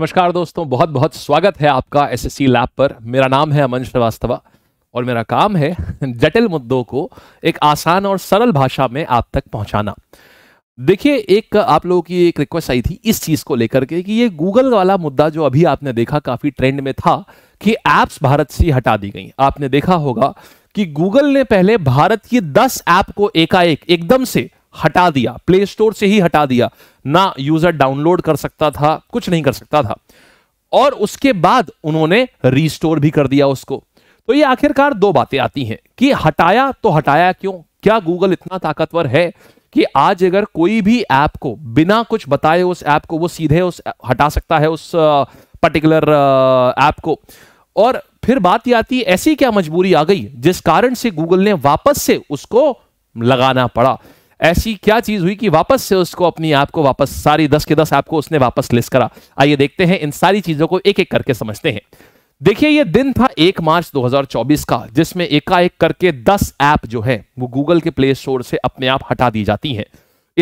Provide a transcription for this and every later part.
नमस्कार दोस्तों बहुत बहुत स्वागत है आपका एस एस लैब पर मेरा नाम है अमन श्रीवास्तवा और मेरा काम है जटिल मुद्दों को एक आसान और सरल भाषा में आप तक पहुंचाना देखिए एक आप लोगों की एक रिक्वेस्ट आई थी इस चीज को लेकर के कि ये गूगल वाला मुद्दा जो अभी आपने देखा काफी ट्रेंड में था कि एप्स भारत से हटा दी गई आपने देखा होगा कि गूगल ने पहले भारत की दस ऐप को एकाएक एकदम से हटा दिया प्ले स्टोर से ही हटा दिया ना यूजर डाउनलोड कर सकता था कुछ नहीं कर सकता था और उसके बाद उन्होंने रिस्टोर भी कर दिया उसको तो ये आखिरकार दो बातें आती हैं कि हटाया तो हटाया क्यों क्या गूगल इतना ताकतवर है कि आज अगर कोई भी ऐप को बिना कुछ बताए उस ऐप को वो सीधे उस हटा सकता है उस पर्टिकुलर ऐप को और फिर बात ये आती ऐसी क्या मजबूरी आ गई जिस कारण से गूगल ने वापस से उसको लगाना पड़ा ऐसी क्या चीज हुई कि वापस से उसको अपनी ऐप को वापस सारी दस के दस ऐप को उसने वापस लिस्ट करा आइए देखते हैं इन सारी चीजों को एक एक करके समझते हैं देखिए ये दिन था एक मार्च 2024 का जिसमें एकाएक करके दस ऐप जो है वो गूगल के प्ले स्टोर से अपने आप हटा दी जाती हैं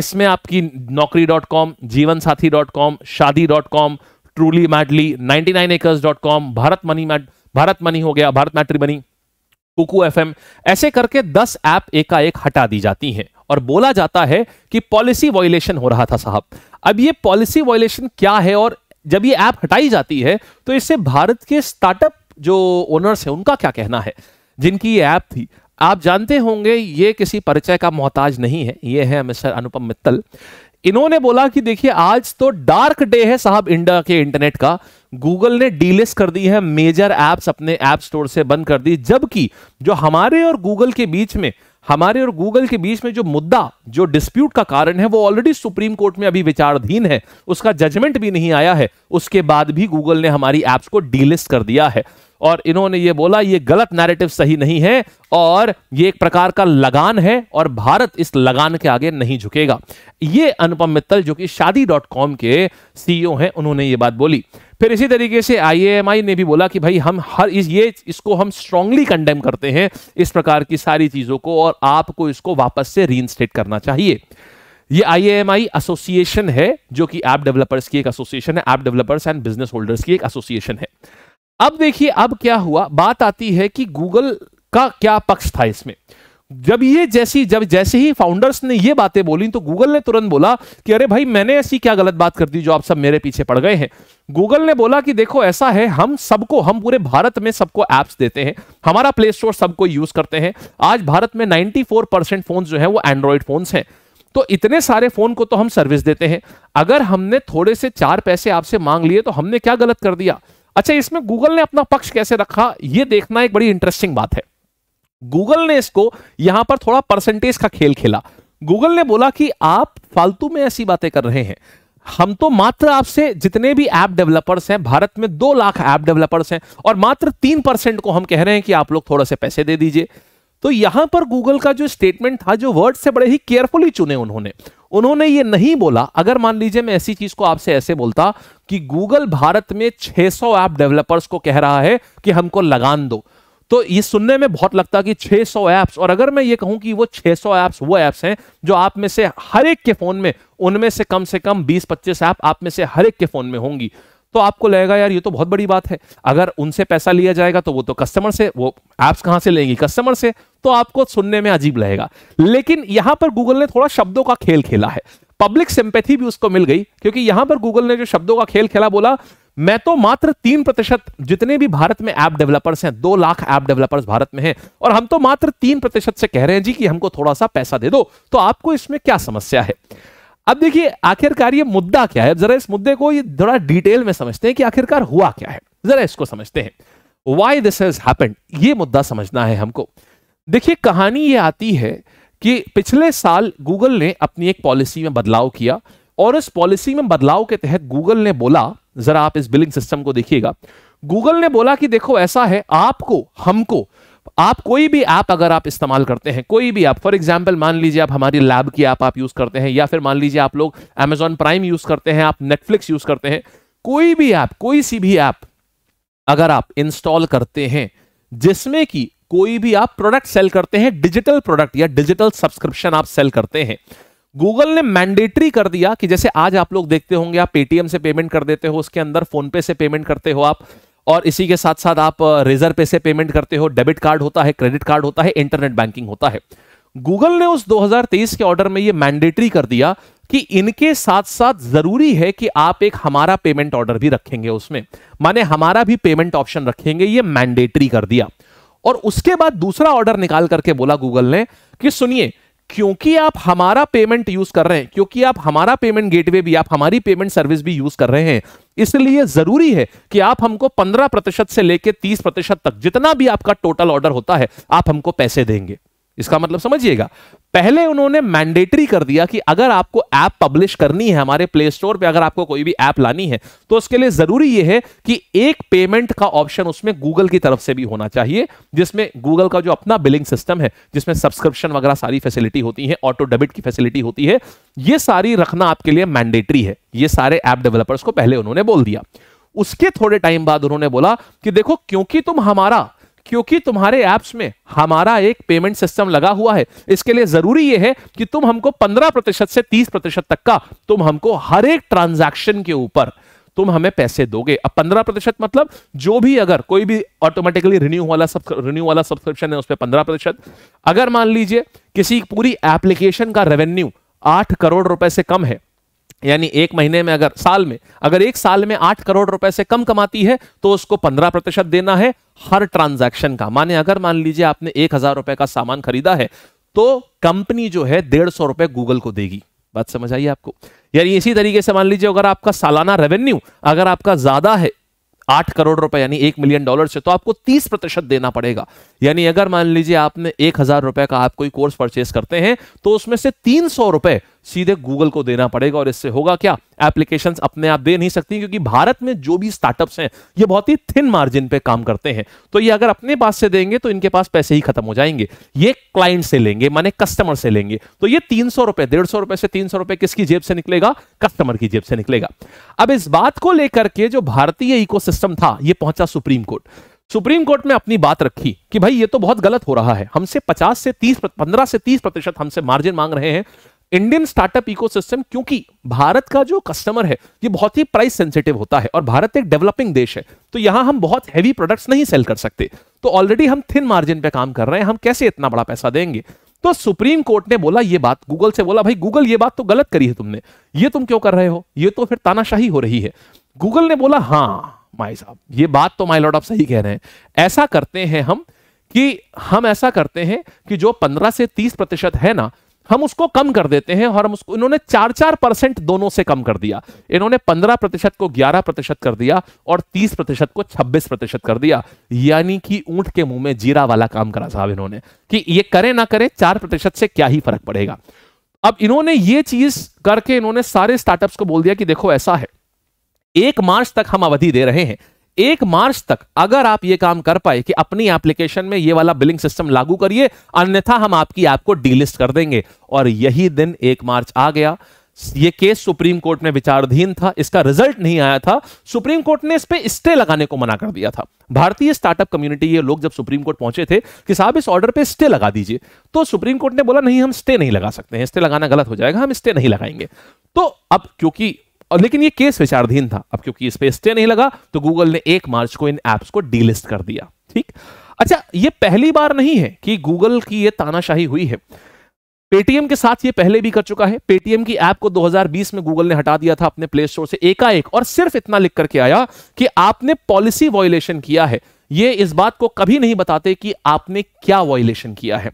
इसमें आपकी नौकरी dot com Jeevan Sathi dot com Shaadi dot com truly madly ninety nine acres dot com Bharat मनी मैट भारत मनी हो गया भारत मैट्री मनी कुकू एफ ऐसे करके दस ऐप एकाएक हटा दी जाती हैं और बोला जाता है कि पॉलिसी वॉयलेशन हो रहा था साहब अब ये पॉलिसी वॉयलेशन क्या है और जब ये ऐप हटाई जाती है तो इससे भारत के स्टार्टअप जो ओनर्स हैं उनका क्या कहना है जिनकी ये ऐप थी आप जानते होंगे ये किसी परिचय का मोहताज नहीं है ये है मिस्टर अनुपम मित्तल इन्होंने बोला कि देखिए आज तो डार्क डे है साहब इंडिया के इंटरनेट का गूगल ने डीलिस कर दी है मेजर एप्स अपने ऐप स्टोर से बंद कर दी जबकि जो हमारे और गूगल के बीच में हमारे और गूगल के बीच में जो मुद्दा जो डिस्प्यूट का कारण है वो ऑलरेडी सुप्रीम कोर्ट में अभी विचाराधीन है उसका जजमेंट भी नहीं आया है उसके बाद भी गूगल ने हमारी ऐप्स को डीलिस्ट कर दिया है और इन्होंने ये बोला ये गलत नैरेटिव सही नहीं है और ये एक प्रकार का लगान है और भारत इस लगान के आगे नहीं झुकेगा ये अनुपम मित्तल जो कि शादी डॉट कॉम के सीईओ हैं उन्होंने ये बात बोली फिर इसी तरीके से आईएएमआई ने भी बोला कि भाई हम हर इस ये इसको हम स्ट्रांगली कंडेम करते हैं इस प्रकार की सारी चीजों को और आपको इसको वापस से रीइंस्टेट करना चाहिए ये आई एसोसिएशन है जो कि ऐप डेवलपर्स की एक एसोसिएशन है app developers and business holders की एक एसोसिएशन है अब देखिए अब क्या हुआ बात आती है कि गूगल का क्या पक्ष था इसमें जब ये जैसी जब जैसे ही फाउंडर्स ने ये बातें बोली तो गूगल ने तुरंत बोला कि अरे भाई मैंने ऐसी क्या गलत बात कर दी जो आप सब मेरे पीछे पड़ गए हैं गूगल ने बोला कि देखो ऐसा है हम सबको हम पूरे भारत में सबको एप्स देते हैं हमारा प्ले स्टोर सबको यूज करते हैं आज भारत में 94 परसेंट फोन जो है वो एंड्रॉइड फोन्स हैं तो इतने सारे फोन को तो हम सर्विस देते हैं अगर हमने थोड़े से चार पैसे आपसे मांग लिए तो हमने क्या गलत कर दिया अच्छा इसमें गूगल ने अपना पक्ष कैसे रखा यह देखना एक बड़ी इंटरेस्टिंग बात है गूगल ने इसको यहां पर थोड़ा परसेंटेज का खेल खेला गूगल ने बोला कि आप फालतू में ऐसी बातें कर रहे हैं हम तो मात्र आपसे जितने भी ऐप डेवलपर्स हैं भारत में दो लाख ऐप डेवलपर्स हैं और मात्र तीन परसेंट को हम कह रहे हैं कि आप लोग थोड़ा से पैसे दे दीजिए तो यहां पर गूगल का जो स्टेटमेंट था जो वर्ड से बड़े ही केयरफुली चुने उन्होंने उन्होंने ये नहीं बोला अगर मान लीजिए मैं ऐसी चीज को आपसे ऐसे बोलता कि गूगल भारत में 600 ऐप डेवलपर्स को कह रहा है कि हमको लगान दो तो ये सुनने में बहुत लगता कि 600 एप्स और अगर मैं ये कहूं कि वो 600 एप्स वो एप्स हैं जो आप में से हर एक के फोन में उनमें से कम से कम 20-25 ऐप आप में से हर एक के फोन में होंगी तो आपको लगेगा यार ये तो बहुत बड़ी बात है अगर उनसे पैसा लिया जाएगा तो वो तो कस्टमर से वो ऐप्स कहां से लेंगी कस्टमर से तो आपको सुनने में अजीब लगेगा लेकिन यहां पर गूगल ने थोड़ा शब्दों का खेल खेला है पब्लिक सिंपैथी भी उसको मिल गई क्योंकि यहां पर गूगल ने जो शब्दों का खेल खेला बोला मैं तो मात्र तीन प्रतिशत जितने भी भारत में ऐप डेवलपर्स हैं दो लाख ऐप डेवलपर्स भारत में हैं और हम तो मात्र तीन प्रतिशत से कह रहे हैं जी कि हमको थोड़ा सा पैसा दे दो तो आपको इसमें क्या समस्या है अब देखिए आखिरकार ये मुद्दा क्या है जरा इस मुद्दे को ये थोड़ा डिटेल में समझते हैं कि आखिरकार हुआ क्या है जरा इसको समझते हैं वाई दिस हैज हैपेंड ये मुद्दा समझना है हमको देखिए कहानी ये आती है कि पिछले साल गूगल ने अपनी एक पॉलिसी में बदलाव किया और इस पॉलिसी में बदलाव के तहत गूगल ने बोला जरा आप इस बिलिंग सिस्टम को देखिएगा गूगल ने बोला कि देखो ऐसा है आपको हमको आप कोई भी ऐप अगर आप इस्तेमाल करते हैं कोई भी ऐप फॉर एग्जाम्पल मान लीजिए आप हमारी लैब की ऐप आप यूज करते हैं या फिर मान लीजिए आप लोग अमेजॉन प्राइम यूज करते हैं आप नेटफ्लिक्स यूज करते हैं कोई भी ऐप कोई सी भी ऐप अगर आप इंस्टॉल करते हैं जिसमें कि कोई भी आप प्रोडक्ट सेल करते हैं डिजिटल प्रोडक्ट या डिजिटल सब्सक्रिप्शन आप सेल करते हैं गूगल ने मैंडेटरी कर दिया कि जैसे आज आप लोग देखते होंगे आप पेटीएम से पेमेंट कर देते हो उसके अंदर फोनपे से पेमेंट करते हो आप और इसी के साथ साथ आप रेजर पे से पेमेंट करते हो डेबिट कार्ड होता है क्रेडिट कार्ड होता है इंटरनेट बैंकिंग होता है गूगल ने उस 2023 के ऑर्डर में ये मैंडेटरी कर दिया कि इनके साथ साथ जरूरी है कि आप एक हमारा पेमेंट ऑर्डर भी रखेंगे उसमें माने हमारा भी पेमेंट ऑप्शन रखेंगे ये मैंडेटरी कर दिया और उसके बाद दूसरा ऑर्डर निकाल करके बोला गूगल ने कि सुनिए क्योंकि आप हमारा पेमेंट यूज कर रहे हैं क्योंकि आप हमारा पेमेंट गेटवे भी आप हमारी पेमेंट सर्विस भी यूज कर रहे हैं इसलिए जरूरी है कि आप हमको 15 प्रतिशत से लेकर 30 प्रतिशत तक जितना भी आपका टोटल ऑर्डर होता है आप हमको पैसे देंगे इसका मतलब समझिएगा पहले उन्होंने मैंडेटरी कर दिया कि अगर आपको ऐप पब्लिश करनी है हमारे प्ले स्टोर पे अगर आपको कोई भी ऐप लानी है तो उसके लिए जरूरी यह है कि एक पेमेंट का ऑप्शन उसमें गूगल की तरफ से भी होना चाहिए जिसमें गूगल का जो अपना बिलिंग सिस्टम है जिसमें सब्सक्रिप्शन वगैरह सारी फैसिलिटी होती है ऑटो डेबिट की फैसिलिटी होती है ये सारी रखना आपके लिए मैंडेटरी है ये सारे ऐप डेवलपर्स को पहले उन्होंने बोल दिया उसके थोड़े टाइम बाद उन्होंने बोला कि देखो क्योंकि तुम हमारा क्योंकि तुम्हारे ऐप्स में हमारा एक पेमेंट सिस्टम लगा हुआ है इसके लिए जरूरी यह है कि तुम हमको 15 प्रतिशत से 30 प्रतिशत तक का तुम हमको हर एक ट्रांजैक्शन के ऊपर तुम हमें पैसे दोगे अब पंद्रह प्रतिशत मतलब जो भी अगर कोई भी ऑटोमेटिकली रिन्यू वाला रिन्यू वाला सब्सक्रिप्शन है उस पर पंद्रह प्रतिशत अगर मान लीजिए किसी पूरी एप्लीकेशन का रेवेन्यू आठ करोड़ रुपए से कम है यानी एक महीने में अगर साल में अगर एक साल में आठ करोड़ रुपए से कम कमाती है तो उसको पंद्रह प्रतिशत देना है हर ट्रांजैक्शन का माने अगर मान लीजिए आपने एक हजार रुपए का सामान खरीदा है तो कंपनी जो है डेढ़ सौ रुपए गूगल को देगी बात समझ आई आपको यानी इसी तरीके से मान लीजिए अगर आपका सालाना रेवेन्यू अगर आपका ज्यादा है आठ करोड़ रुपए यानी एक मिलियन डॉलर से तो आपको तीस प्रतिशत देना पड़ेगा यानी अगर मान लीजिए आपने एक हजार रुपए का आप कोई कोर्स परचेस करते हैं तो उसमें से तीन सौ रुपए सीधे गूगल को देना पड़ेगा और इससे होगा क्या एप्लीकेशन अपने आप दे नहीं सकती क्योंकि भारत में जो भी स्टार्टअप्स हैं ये बहुत ही थिन मार्जिन पे काम करते हैं तो ये अगर अपने पास से देंगे तो इनके पास पैसे ही खत्म हो जाएंगे ये क्लाइंट से लेंगे माने कस्टमर से लेंगे तो ये तीन सौ रुपए डेढ़ सौ रुपए से तीन सौ रुपए किसकी जेब से निकलेगा कस्टमर की जेब से निकलेगा अब इस बात को लेकर के जो भारतीय इकोसिस्टम था ये पहुंचा सुप्रीम कोर्ट सुप्रीम कोर्ट में अपनी बात रखी कि भाई ये तो बहुत गलत हो रहा है हमसे 50 से 30 15 से 30 प्रतिशत हमसे मार्जिन मांग रहे हैं इंडियन स्टार्टअप इकोसिस्टम क्योंकि भारत का जो कस्टमर है ये बहुत ही प्राइस सेंसिटिव होता है और भारत एक डेवलपिंग देश है तो यहां हम बहुत हैवी प्रोडक्ट्स नहीं सेल कर सकते तो ऑलरेडी हम थिन मार्जिन पे काम कर रहे हैं हम कैसे इतना बड़ा पैसा देंगे तो सुप्रीम कोर्ट ने बोला ये बात गूगल से बोला भाई गूगल ये बात तो गलत करी है तुमने ये तुम क्यों कर रहे हो ये तो फिर तानाशाही हो रही है गूगल ने बोला हाँ माई साहब ये बात तो माई लॉर्ड आप सही कह रहे हैं ऐसा करते हैं हम कि हम ऐसा करते हैं कि जो पंद्रह से तीस प्रतिशत है ना हम उसको कम कर देते हैं और हम उसको इन्होंने चार चार परसेंट दोनों से कम कर दिया इन्होंने पंद्रह प्रतिशत को ग्यारह प्रतिशत कर दिया और तीस प्रतिशत को छब्बीस प्रतिशत कर दिया यानी कि ऊंट के मुंह में जीरा वाला काम करा साहब इन्होंने कि ये करे ना करें चार प्रतिशत से क्या ही फर्क पड़ेगा अब इन्होंने ये चीज करके इन्होंने सारे स्टार्टअप्स को बोल दिया कि देखो ऐसा है एक मार्च तक हम अवधि दे रहे हैं एक मार्च तक अगर आप ये काम कर पाए कि अपनी एप्लीकेशन में ये वाला बिलिंग सिस्टम लागू करिए अन्यथा हम आपकी ऐप को डीलिस्ट कर देंगे और यही दिन एक मार्च आ गया ये केस सुप्रीम कोर्ट में विचाराधीन था इसका रिजल्ट नहीं आया था सुप्रीम कोर्ट ने इस पर स्टे लगाने को मना कर दिया था भारतीय स्टार्टअप कम्युनिटी ये लोग जब सुप्रीम कोर्ट पहुंचे थे कि साहब इस ऑर्डर पे स्टे लगा दीजिए तो सुप्रीम कोर्ट ने बोला नहीं हम स्टे नहीं लगा सकते हैं स्टे लगाना गलत हो जाएगा हम स्टे नहीं लगाएंगे तो अब क्योंकि और लेकिन ये केस विचाराधीन था अब क्योंकि इस पर स्टे नहीं लगा तो गूगल ने एक मार्च को इन ऐप्स को डीलिस्ट कर दिया ठीक अच्छा ये पहली बार नहीं है कि गूगल की ये तानाशाही हुई है पेटीएम के साथ ये पहले भी कर चुका है पेटीएम की ऐप को 2020 में गूगल ने हटा दिया था अपने प्ले स्टोर से एकाएक और सिर्फ इतना लिख करके आया कि आपने पॉलिसी वॉयलेशन किया है ये इस बात को कभी नहीं बताते कि आपने क्या वॉयलेशन किया है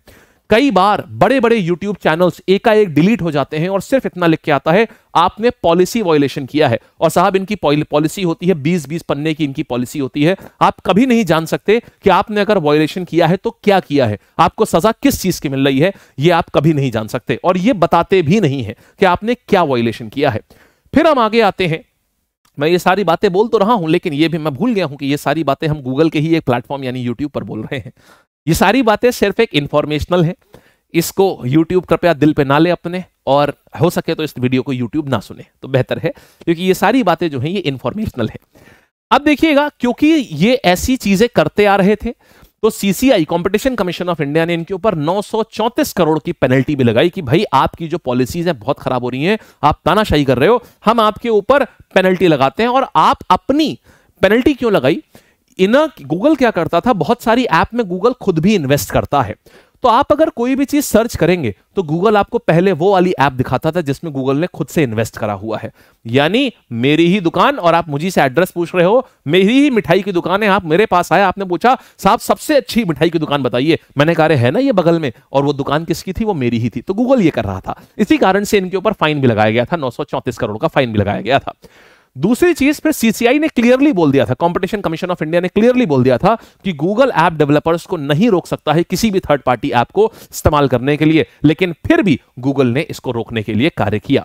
कई बार बड़े बड़े यूट्यूब चैनल्स एकाएक डिलीट हो जाते हैं और सिर्फ इतना लिख के आता है आपने पॉलिसी वायोलेशन किया है और साहब इनकी पॉलिसी होती है बीस बीस पन्ने की इनकी पॉलिसी होती है आप कभी नहीं जान सकते कि आपने अगर वायोलेशन किया है तो क्या किया है आपको सजा किस चीज की मिल रही है यह आप कभी नहीं जान सकते और यह बताते भी नहीं है कि आपने क्या वायोलेशन किया है फिर हम आगे आते हैं मैं ये सारी बातें बोल तो रहा हूं लेकिन ये भी मैं भूल गया हूं कि ये सारी बातें हम गूगल के ही एक प्लेटफॉर्म यानी यूट्यूब पर बोल रहे हैं ये सारी बातें सिर्फ एक इंफॉर्मेशनल है इसको यूट्यूब कृपया दिल पे ना ले अपने और हो सके तो इस वीडियो को यूट्यूब ना सुने तो बेहतर है क्योंकि ये सारी बातें जो हैं ये इंफॉर्मेशनल है अब देखिएगा क्योंकि ये ऐसी चीजें करते आ रहे थे तो CCI competition commission of India ने इनके ऊपर नौ करोड़ की पेनल्टी भी लगाई कि भाई आपकी जो पॉलिसीज हैं बहुत खराब हो रही हैं आप तानाशाही कर रहे हो हम आपके ऊपर पेनल्टी लगाते हैं और आप अपनी पेनल्टी क्यों लगाई इना गूगल क्या करता था बहुत सारी ऐप में गूगल खुद भी इन्वेस्ट करता है तो आप अगर कोई भी चीज सर्च करेंगे तो गूगल आपको पहले वो वाली ऐप दिखाता था जिसमें गूगल ने खुद से इन्वेस्ट करा हुआ है यानी मेरी ही दुकान और आप मुझे से एड्रेस पूछ रहे हो मेरी ही मिठाई की दुकान है आप मेरे पास आए आपने पूछा साहब सबसे अच्छी मिठाई की दुकान बताइए मैंने कहा है ना ये बगल में और वो दुकान किसकी थी वो मेरी ही थी तो गूगल ये कर रहा था इसी कारण से इनके ऊपर फाइन भी लगाया गया था नौ करोड़ का फाइन भी लगाया गया था दूसरी चीज फिर सीसीआई ने क्लियरली बोल दिया था कंपटीशन कमीशन ऑफ इंडिया ने क्लियरली बोल दिया था कि गूगल ऐप डेवलपर्स को नहीं रोक सकता है किसी भी थर्ड पार्टी ऐप को इस्तेमाल करने के लिए लेकिन फिर भी गूगल ने इसको रोकने के लिए कार्य किया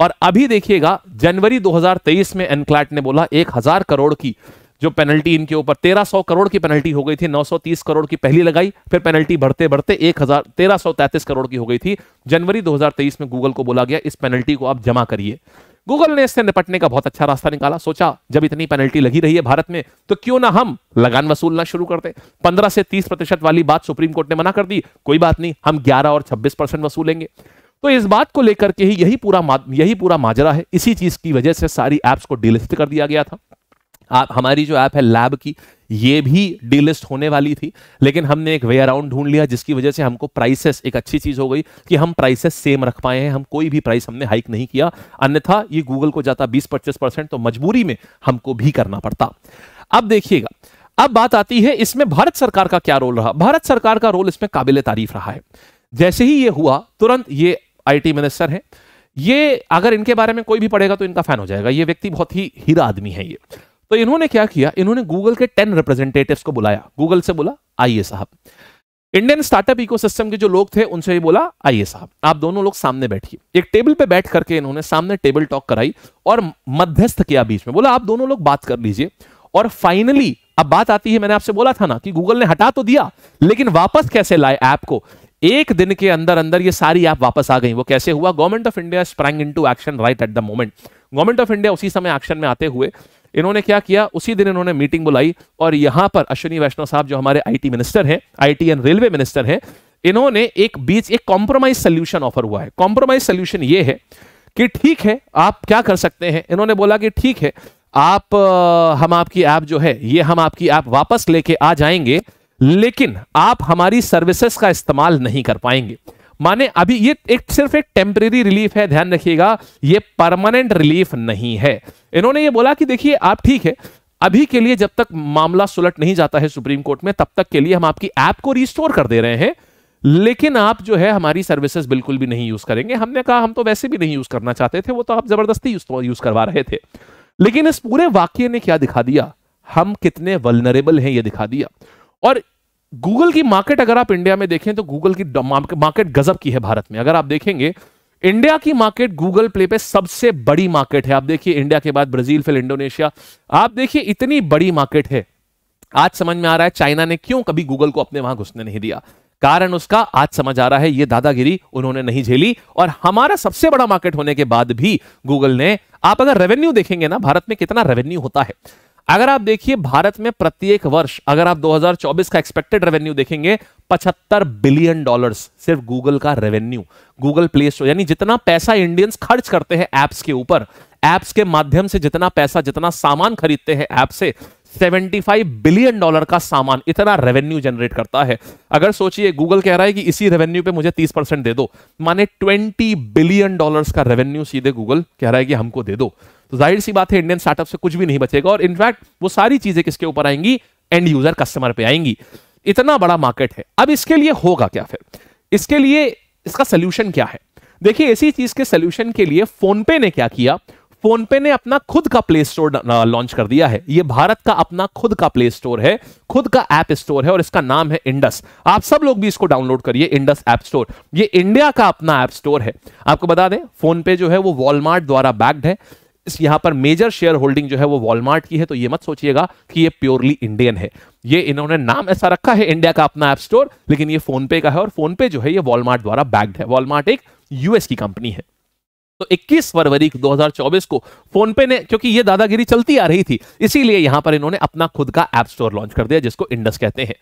और अभी देखिएगा जनवरी 2023 में एनक्लैट ने बोला एक हजार करोड़ की जो पेनल्टी इनके ऊपर 1300 करोड़ की पेनल्टी हो गई थी 930 करोड़ की पहली लगाई फिर पेनल्टी बढ़ते बढ़ते एक हजार तेरह करोड़ की हो गई थी जनवरी 2023 में गूगल को बोला गया इस पेनल्टी को आप जमा करिए गूगल ने इससे निपटने का बहुत अच्छा रास्ता निकाला सोचा जब इतनी पेनल्टी लगी रही है भारत में तो क्यों ना हम लगान वसूलना शुरू करते पंद्रह से तीस प्रतिशत वाली बात सुप्रीम कोर्ट ने मना कर दी कोई बात नहीं हम ग्यारह और छब्बीस परसेंट वसूलेंगे तो इस बात को लेकर के ही यही पूरा यही पूरा माजरा है इसी चीज की वजह से सारी एप्स को डिलिस्ट कर दिया गया था आप हमारी जो ऐप है लैब की ये भी डीलिस्ट होने वाली थी लेकिन हमने एक वे अराउंड ढूंढ लिया जिसकी वजह से हमको प्राइसेस एक अच्छी चीज हो गई कि हम प्राइसेस सेम रख पाए हैं हम कोई भी प्राइस हमने हाइक नहीं किया अन्यथा ये गूगल को जाता 20 पच्चीस परसेंट तो मजबूरी में हमको भी करना पड़ता अब देखिएगा अब बात आती है इसमें भारत सरकार का क्या रोल रहा भारत सरकार का रोल इसमें काबिल तारीफ रहा है जैसे ही ये हुआ तुरंत ये आई मिनिस्टर हैं ये अगर इनके बारे में कोई भी पढ़ेगा तो इनका फैन हो जाएगा ये व्यक्ति बहुत ही हीरा आदमी है ये तो इन्होंने क्या किया इन्होंने गूगल के टेन रिप्रेजेंटेटिव को बुलाया गूगल से बोला आइए साहब इंडियन स्टार्टअप इकोसिस्टम के जो लोग थे उनसे ही बोला आइए साहब आप दोनों लोग सामने बैठिए एक टेबल पे बैठ करके इन्होंने सामने टेबल टॉक कराई और मध्यस्थ किया बीच में बोला आप दोनों लोग बात कर लीजिए और फाइनली अब बात आती है मैंने आपसे बोला था ना कि गूगल ने हटा तो दिया लेकिन वापस कैसे लाए ऐप को एक दिन के अंदर अंदर ये सारी ऐप वापस आ गई वो कैसे हुआ government of India sprang in action right at the moment government of India उसी समय एक्शन में आते हुए इन्होंने क्या किया उसी दिन इन्होंने मीटिंग बुलाई और यहां पर अश्विनी वैष्णव साहब जो हमारे आईटी मिनिस्टर हैं आईटी एंड रेलवे मिनिस्टर हैं इन्होंने एक बीच एक कॉम्प्रोमाइज सोल्यूशन ऑफर हुआ है कॉम्प्रोमाइज सोल्यूशन ये है कि ठीक है आप क्या कर सकते हैं इन्होंने बोला कि ठीक है आप हम आपकी ऐप जो है ये हम आपकी ऐप वापस लेके आ जाएंगे लेकिन आप हमारी सर्विसेज का इस्तेमाल नहीं कर पाएंगे माने अभी ये एक सिर्फ एक टेम्परेरी रिलीफ है ध्यान रखिएगा ये परमानेंट रिलीफ नहीं है इन्होंने ये बोला कि देखिए आप ठीक है अभी के लिए जब तक मामला सुलट नहीं जाता है सुप्रीम कोर्ट में तब तक के लिए हम आपकी ऐप को रिस्टोर कर दे रहे हैं लेकिन आप जो है हमारी सर्विसेज बिल्कुल भी नहीं यूज करेंगे हमने कहा हम तो वैसे भी नहीं यूज करना चाहते थे वो तो आप जबरदस्ती यूज करवा रहे थे लेकिन इस पूरे वाक्य ने क्या दिखा दिया हम कितने वलनरेबल हैं ये दिखा दिया और गूगल की मार्केट अगर आप इंडिया में देखें तो गूगल की मार्केट गजब की है भारत में अगर आप देखेंगे इंडिया की मार्केट गूगल प्ले पे सबसे बड़ी मार्केट है आप देखिए इंडिया के बाद ब्राजील फिर इंडोनेशिया आप देखिए इतनी बड़ी मार्केट है आज समझ में आ रहा है चाइना ने क्यों कभी गूगल को अपने वहां घुसने नहीं दिया कारण उसका आज समझ आ रहा है ये दादागिरी उन्होंने नहीं झेली और हमारा सबसे बड़ा मार्केट होने के बाद भी गूगल ने आप अगर रेवेन्यू देखेंगे ना भारत में कितना रेवेन्यू होता है अगर आप देखिए भारत में प्रत्येक वर्ष अगर आप 2024 का एक्सपेक्टेड रेवेन्यू देखेंगे 75 बिलियन डॉलर्स सिर्फ गूगल का रेवेन्यू गूगल प्ले स्टोर यानी जितना पैसा इंडियंस खर्च करते हैं ऐप्स के ऊपर ऐप्स के माध्यम से जितना पैसा जितना सामान खरीदते हैं ऐप से 75 बिलियन डॉलर का सामान इतना रेवेन्यू जनरेट करता है अगर सोचिए गूगल कह रहा है कि इसी रेवेन्यू पे मुझे 30 परसेंट दे दो माने 20 बिलियन डॉलर्स का रेवेन्यू सीधे गूगल कह रहा है कि हमको दे दो तो जाहिर सी बात है इंडियन स्टार्टअप से कुछ भी नहीं बचेगा और इनफैक्ट वो सारी चीजें किसके ऊपर आएंगी एंड यूजर कस्टमर पे आएंगी इतना बड़ा मार्केट है अब इसके लिए होगा क्या फिर इसके लिए इसका सोल्यूशन क्या है देखिए इसी चीज के सोल्यूशन के लिए फोनपे ने क्या किया फोनपे ने अपना खुद का प्ले स्टोर लॉन्च कर दिया है ये भारत का अपना खुद का प्ले स्टोर है खुद का ऐप स्टोर है और इसका नाम है इंडस आप सब लोग भी इसको डाउनलोड करिए इंडस ऐप स्टोर ये इंडिया का अपना ऐप स्टोर है आपको बता दें फोनपे जो है वो वॉलमार्ट द्वारा बैक्ड है इस यहां पर मेजर शेयर होल्डिंग जो है वो वॉलमार्ट की है तो ये मत सोचिएगा कि ये प्योरली इंडियन है ये इन्होंने नाम ऐसा रखा है इंडिया का अपना ऐप स्टोर लेकिन ये फोन पे का है और फोन पे जो है ये वॉलमार्ट द्वारा बैग्ड है वॉलमार्ट एक यूएस की कंपनी है तो 21 फरवरी 2024 को फोन पे ने क्योंकि ये दादागिरी चलती आ रही थी इसीलिए यहां पर इन्होंने अपना खुद का ऐप स्टोर लॉन्च कर दिया जिसको इंडस कहते हैं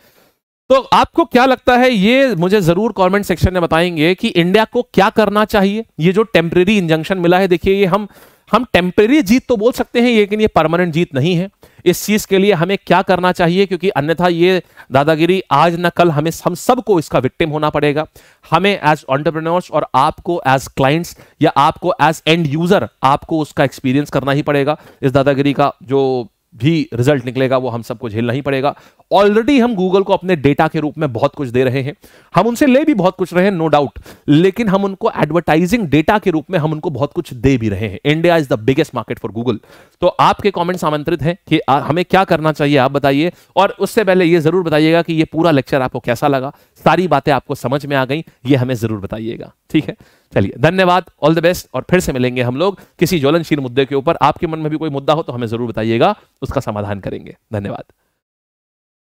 तो आपको क्या लगता है ये मुझे जरूर कमेंट सेक्शन में बताएंगे कि इंडिया को क्या करना चाहिए ये जो टेम्प्रेरी इंजंक्शन मिला है देखिए ये हम हम टेम्परेरी जीत तो बोल सकते हैं लेकिन ये परमानेंट जीत नहीं है इस चीज के लिए हमें क्या करना चाहिए क्योंकि अन्यथा ये दादागिरी आज ना कल हमें हम सबको इसका विक्टिम होना पड़ेगा हमें एज ऑन्टरप्रनोर्स और आपको एज क्लाइंट्स या आपको एज एंड यूजर आपको उसका एक्सपीरियंस करना ही पड़ेगा इस दादागिरी का जो भी रिजल्ट निकलेगा वो हम सबको झेलना ही पड़ेगा ऑलरेडी हम गूगल को अपने डेटा के रूप में बहुत कुछ दे रहे हैं हम उनसे ले भी बहुत कुछ रहे हैं नो डाउट लेकिन हम उनको एडवर्टाइजिंग डेटा के रूप में हम उनको बहुत कुछ दे भी रहे हैं India is the biggest market for Google तो आपके कॉमेंट्स आमंत्रित हैं कि आ, हमें क्या करना चाहिए आप बताइए और उससे पहले यह जरूर बताइएगा कि यह पूरा लेक्चर आपको कैसा लगा सारी बातें आपको समझ में आ गई ये हमें जरूर बताइएगा ठीक है चलिए धन्यवाद ऑल द बेस्ट और फिर से मिलेंगे हम लोग किसी ज्वलनशील मुद्दे के ऊपर आपके मन में भी कोई मुद्दा हो तो हमें जरूर बताइएगा उसका समाधान करेंगे धन्यवाद